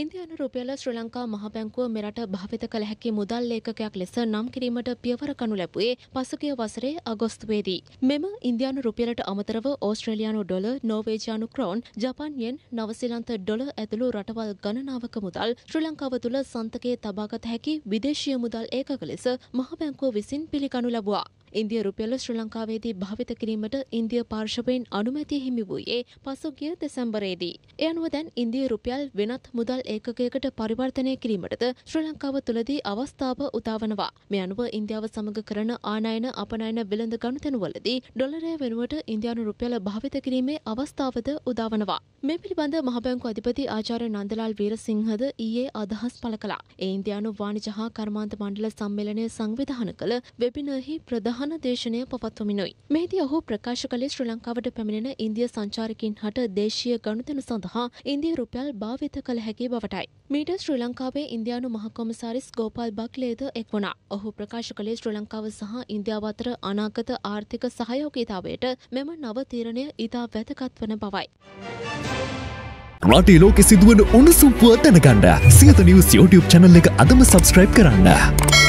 ඉන්දියානු රුපියල ශ්‍රී ලංකා මහ බැංකුව මෙරට භාවිත කළ හැකි මුදල් ලේඛකයක් ලෙස නම් කිරීමට පියවර කනු ලැබුවේ පසුගිය වසරේ අගෝස්තුවේදී. මෙම ඉන්දියානු රුපියලට අමතරව ඕස්ට්‍රේලියානු ඩොලර්, නෝර්වේජියානු ක්‍රෝන්, ජපාන් යෙන්, නවසීලන්ත ඩොලර් ඇතුළු රටවල් ගණනාවක මුදල් ශ්‍රී ලංකාව තුළ සන්තකයේ තබාගත හැකි විදේශීය මුදල් ඒකක ලෙස මහ බැංකුව විසින් පිළිගනු ලැබුවා. ඉන්දිය රුපියල ශ්‍රී ලංකාවේදී භාවිත කිරීමට ඉන්දිය පාර්ශවයෙන් අනුමැතිය හිමි වූයේ පසුගිය දෙසැම්බරේදී. ඒ අනුව දැන් ඉන්දිය රුපියල් වෙනත් මුදල් ඒකකයකට පරිවර්තනය කිරීමටද ශ්‍රී ලංකාව තුළදී අවස්ථාව උදාවනවා. මේ අනුව ඉන්දියාව සමග කරන ආනයන අපනයන වෙළඳ ගනුදෙනුවලදී ඩොලරය වෙනුවට ඉන්දියානු රුපියල භාවිත කිරීමේ අවස්ථාවද උදාවනවා. මේ පිළිබඳ මහබැංකු අධිපති ආචාර්ය නන්දලාල් වීරසිංහද ඊයේ අදහස් පළ කළා. ඒ ඉන්දියානු වාණිජ හා කර්මාන්ත මණ්ඩල සම්මේලනය සංවිධාන කළ වෙබිනර්හි ප්‍රධාන සහන දේශනය පවත්වමිනුයි. මෙහිදී ඔහු ප්‍රකාශ කළේ ශ්‍රී ලංකාවට පැමිණෙන ඉන්දිය සංචාරකින් හට දේශීය ගනුදෙනු සඳහා ඉන්දිය රුපියල් භාවිත කළ හැකි බවටයි. මීට ශ්‍රී ලංකාවේ ඉන්දයානු මහකොමසාරිස් ගෝපාල් බක්ලේද එක් වුණා. ඔහු ප්‍රකාශ කළේ ශ්‍රී ලංකාව සහ ඉන්දියාව අතර අනාගත ආර්ථික සහයෝගීතාවයට මෙම නව තීරණය ඉතා වැදගත් වන බවයි. රටේ ලෝකෙ සිදුවන උණුසුම්පුව දැනගන්න සියත නිවස් YouTube channel එක අදම subscribe කරන්න.